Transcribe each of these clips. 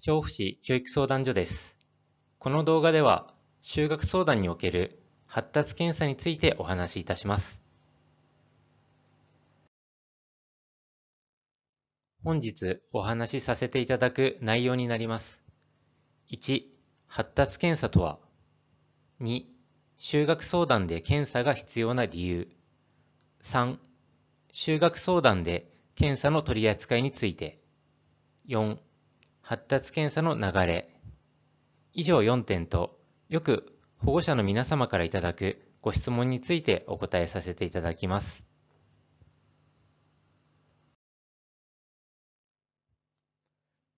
調布市教育相談所です。この動画では、就学相談における発達検査についてお話しいたします。本日お話しさせていただく内容になります。1、発達検査とは。2、就学相談で検査が必要な理由。3、就学相談で検査の取り扱いについて。4、発達検査の流れ。以上4点と、よく保護者の皆様からいただくご質問についてお答えさせていただきます。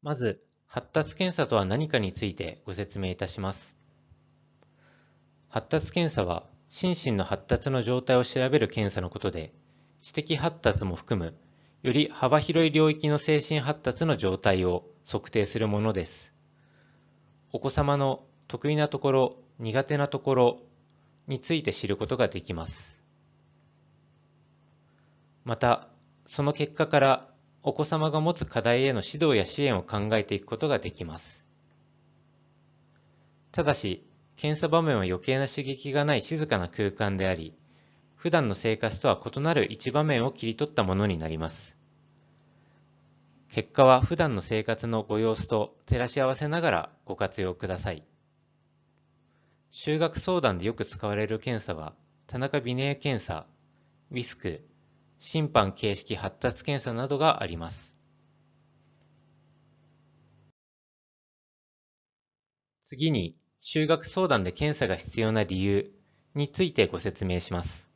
まず、発達検査とは何かについてご説明いたします。発達検査は、心身の発達の状態を調べる検査のことで、知的発達も含む、より幅広い領域の精神発達の状態を測定するものです。お子様の得意なところ、苦手なところについて知ることができます。また、その結果からお子様が持つ課題への指導や支援を考えていくことができます。ただし、検査場面は余計な刺激がない静かな空間であり、普段の生活とは異なる一場面を切り取ったものになります。結果は普段の生活のご様子と照らし合わせながらご活用ください。就学相談でよく使われる検査は、田中美ネ検査、ウィスク、審判形式発達検査などがあります。次に、就学相談で検査が必要な理由についてご説明します。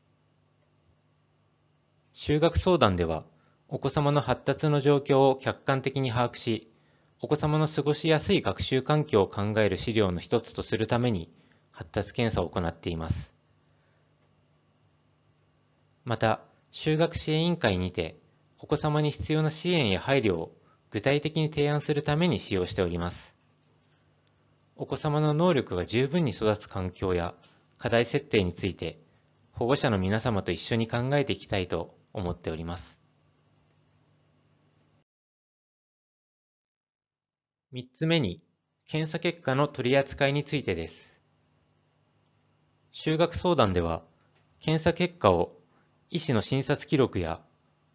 就学相談では、お子様の発達の状況を客観的に把握し、お子様の過ごしやすい学習環境を考える資料の一つとするために、発達検査を行っています。また、就学支援委員会にて、お子様に必要な支援や配慮を具体的に提案するために使用しております。お子様の能力が十分に育つ環境や課題設定について、保護者の皆様と一緒に考えていきたいと思っております。3つ目に、検査結果の取り扱いについてです。就学相談では、検査結果を医師の診察記録や、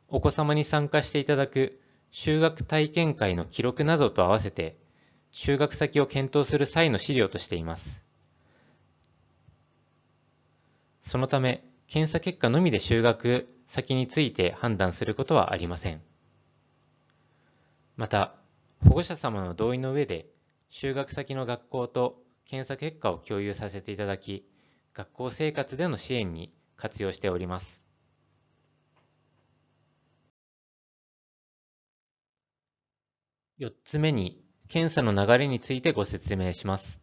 お子様に参加していただく就学体験会の記録などと合わせて、就学先を検討する際の資料としています。そのため、検査結果のみで就学先について判断することはありません。また、保護者様の同意の上で、就学先の学校と検査結果を共有させていただき、学校生活での支援に活用しております。4つ目に、検査の流れについてご説明します。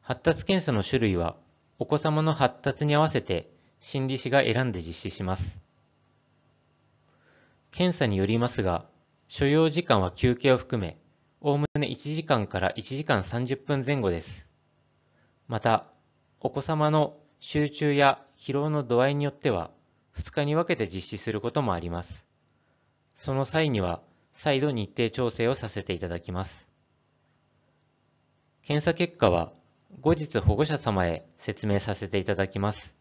発達検査の種類は、お子様の発達に合わせて心理師が選んで実施します。検査によりますが、所要時間は休憩を含め、おおむね1時間から1時間30分前後です。また、お子様の集中や疲労の度合いによっては、2日に分けて実施することもあります。その際には、再度日程調整をさせていただきます。検査結果は、後日保護者様へ説明させていただきます。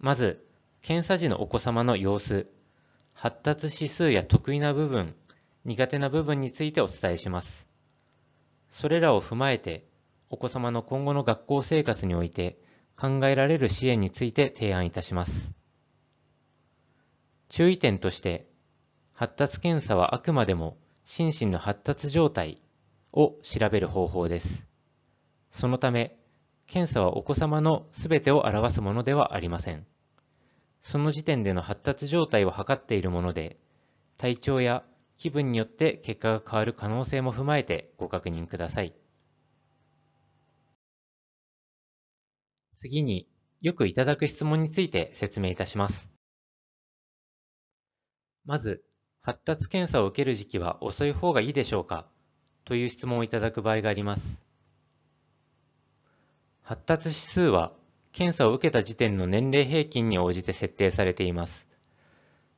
まず、検査時のお子様の様子、発達指数や得意な部分、苦手な部分についてお伝えします。それらを踏まえて、お子様の今後の学校生活において考えられる支援について提案いたします。注意点として、発達検査はあくまでも心身の発達状態を調べる方法です。そのため、検査はお子様の全てを表すものではありません。その時点での発達状態を測っているもので、体調や気分によって結果が変わる可能性も踏まえてご確認ください。次に、よくいただく質問について説明いたします。まず、発達検査を受ける時期は遅い方がいいでしょうかという質問をいただく場合があります。発達指数は検査を受けた時点の年齢平均に応じて設定されています。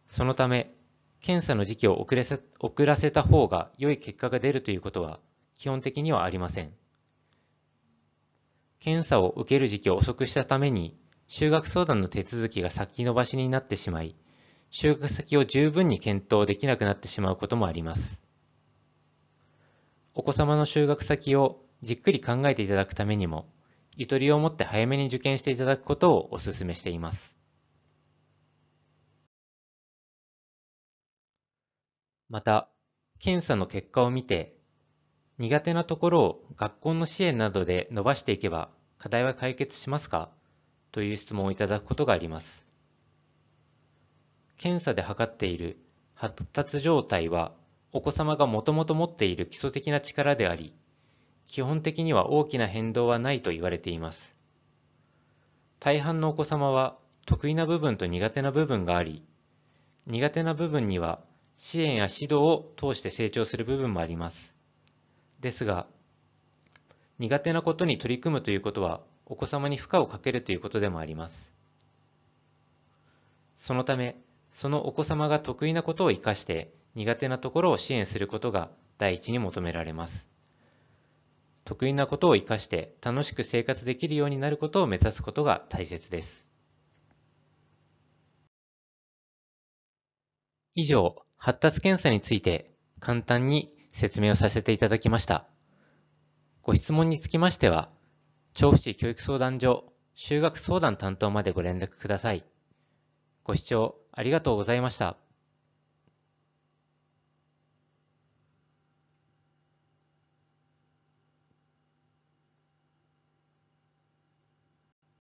そのため、検査の時期を遅れ遅らせた方が良い結果が出るということは基本的にはありません。検査を受ける時期を遅くしたために、就学相談の手続きが先延ばしになってしまい、就学先を十分に検討できなくなってしまうこともあります。お子様の就学先をじっくり考えていただくためにも、ゆとりを持って早めに受験していただくことをお勧めしています。また、検査の結果を見て、苦手なところを学校の支援などで伸ばしていけば課題は解決しますかという質問をいただくことがあります。検査で測っている発達状態はお子様がもともと持っている基礎的な力であり、基本的には大きな変動はないと言われています。大半のお子様は得意な部分と苦手な部分があり、苦手な部分には支援や指導を通して成長する部分もあります。ですが、苦手なことに取り組むということは、お子様に負荷をかけるということでもあります。そのため、そのお子様が得意なことを活かして、苦手なところを支援することが第一に求められます。得意なことを活かして楽しく生活できるようになることを目指すことが大切です。以上、発達検査について簡単に説明をさせていただきました。ご質問につきましては、調布市教育相談所就学相談担当までご連絡ください。ご視聴ありがとうございました。